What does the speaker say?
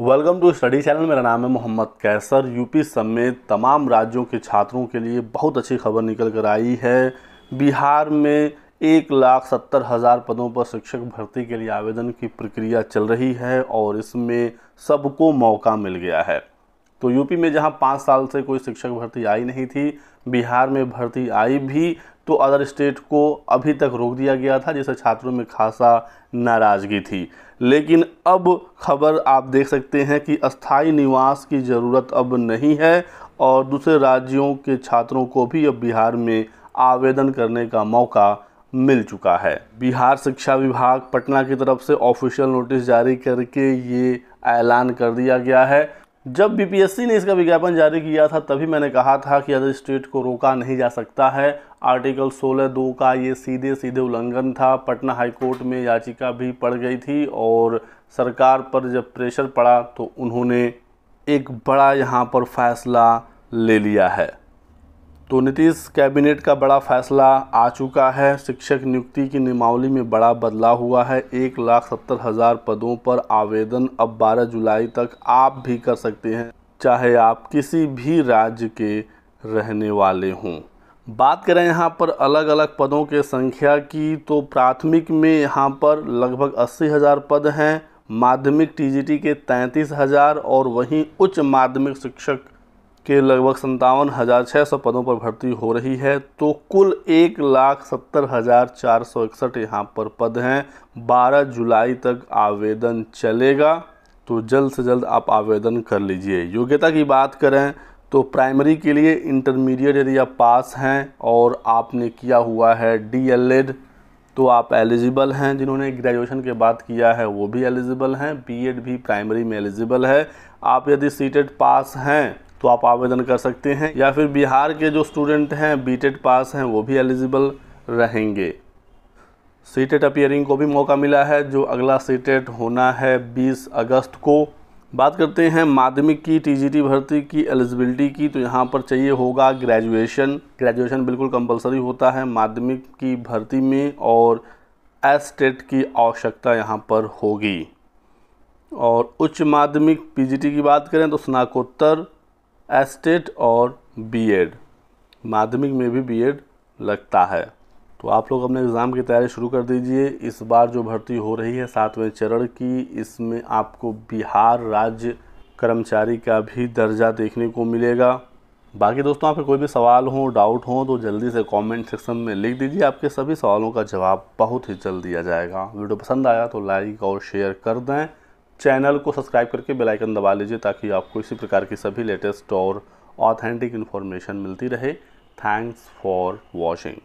welcome to study channel मेरा नाम है मोहम्मद कैसर यूपी समेत तमाम राज्यों के छात्रों के लिए बहुत अच्छी खबर निकल कर आई है बिहार में एक लाख सत्तर हज़ार पदों पर शिक्षक भर्ती के लिए आवेदन की प्रक्रिया चल रही है और इसमें सबको मौका मिल गया है तो यूपी में जहां पाँच साल से कोई शिक्षक भर्ती आई नहीं थी बिहार में भर्ती आई भी तो अदर स्टेट को अभी तक रोक दिया गया था जिससे छात्रों में खासा नाराज़गी थी लेकिन अब खबर आप देख सकते हैं कि अस्थाई निवास की ज़रूरत अब नहीं है और दूसरे राज्यों के छात्रों को भी अब बिहार में आवेदन करने का मौका मिल चुका है बिहार शिक्षा विभाग पटना की तरफ से ऑफिशियल नोटिस जारी करके ये ऐलान कर दिया गया है जब बीपीएससी ने इसका विज्ञापन जारी किया था तभी मैंने कहा था कि अदर स्टेट को रोका नहीं जा सकता है आर्टिकल 16 दो का ये सीधे सीधे उल्लंघन था पटना हाईकोर्ट में याचिका भी पड़ गई थी और सरकार पर जब प्रेशर पड़ा तो उन्होंने एक बड़ा यहाँ पर फैसला ले लिया है तो नीतीश कैबिनेट का बड़ा फैसला आ चुका है शिक्षक नियुक्ति की नियमावली में बड़ा बदलाव हुआ है एक लाख सत्तर हज़ार पदों पर आवेदन अब 12 जुलाई तक आप भी कर सकते हैं चाहे आप किसी भी राज्य के रहने वाले हों बात करें यहाँ पर अलग अलग पदों के संख्या की तो प्राथमिक में यहाँ पर लगभग अस्सी हज़ार पद हैं माध्यमिक टीजीटी के तैंतीस हज़ार और वहीं उच्च माध्यमिक शिक्षक के लगभग संतावन हज़ार छः सौ पदों पर भर्ती हो रही है तो कुल एक लाख सत्तर हज़ार चार सौ इकसठ यहाँ पर पद हैं बारह जुलाई तक आवेदन चलेगा तो जल्द से जल्द आप आवेदन कर लीजिए योग्यता की बात करें तो प्राइमरी के लिए इंटरमीडिएट यदि आप पास हैं और आपने किया हुआ है डी तो आप एलिजिबल हैं जिन्होंने ग्रेजुएशन के बाद किया है वो भी एलिजिबल हैं बीएड भी प्राइमरी में एलिजिबल है आप यदि सीटेड पास हैं तो आप आवेदन कर सकते हैं या फिर बिहार के जो स्टूडेंट हैं बीटेड पास हैं वो भी एलिजिबल रहेंगे सीटेट अपियरिंग को भी मौका मिला है जो अगला सीटेट होना है 20 अगस्त को बात करते हैं माध्यमिक की टीजीटी भर्ती की एलिजिबिलिटी की तो यहाँ पर चाहिए होगा ग्रेजुएशन ग्रेजुएशन बिल्कुल कंपलसरी होता है माध्यमिक की भर्ती में और एस टेट की आवश्यकता यहाँ पर होगी और उच्च माध्यमिक पीजीटी की बात करें तो स्नाकोत्तर एस्टेट और बीएड माध्यमिक में भी बीएड लगता है तो आप लोग अपने एग्ज़ाम की तैयारी शुरू कर दीजिए इस बार जो भर्ती हो रही है सातवें चरण की इसमें आपको बिहार राज्य कर्मचारी का भी दर्जा देखने को मिलेगा बाकी दोस्तों आपके कोई भी सवाल हो डाउट हो तो जल्दी से कमेंट सेक्शन में लिख दीजिए आपके सभी सवालों का जवाब बहुत ही जल्द दिया जाएगा वीडियो पसंद आया तो लाइक और शेयर कर दें चैनल को सब्सक्राइब करके बेल आइकन दबा लीजिए ताकि आपको इसी प्रकार की सभी लेटेस्ट और ऑथेंटिक इन्फॉर्मेशन मिलती रहे थैंक्स फॉर वॉचिंग